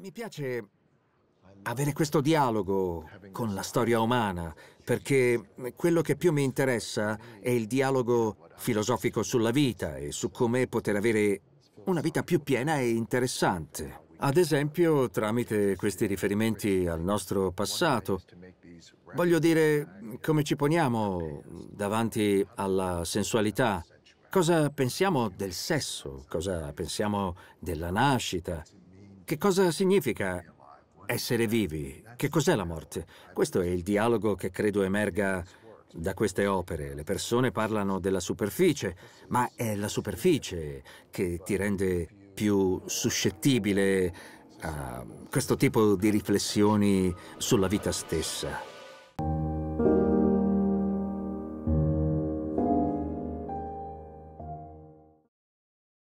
Mi piace avere questo dialogo con la storia umana, perché quello che più mi interessa è il dialogo filosofico sulla vita e su come poter avere una vita più piena e interessante. Ad esempio, tramite questi riferimenti al nostro passato, voglio dire come ci poniamo davanti alla sensualità, cosa pensiamo del sesso, cosa pensiamo della nascita, che cosa significa essere vivi? Che cos'è la morte? Questo è il dialogo che credo emerga da queste opere. Le persone parlano della superficie, ma è la superficie che ti rende più suscettibile a questo tipo di riflessioni sulla vita stessa.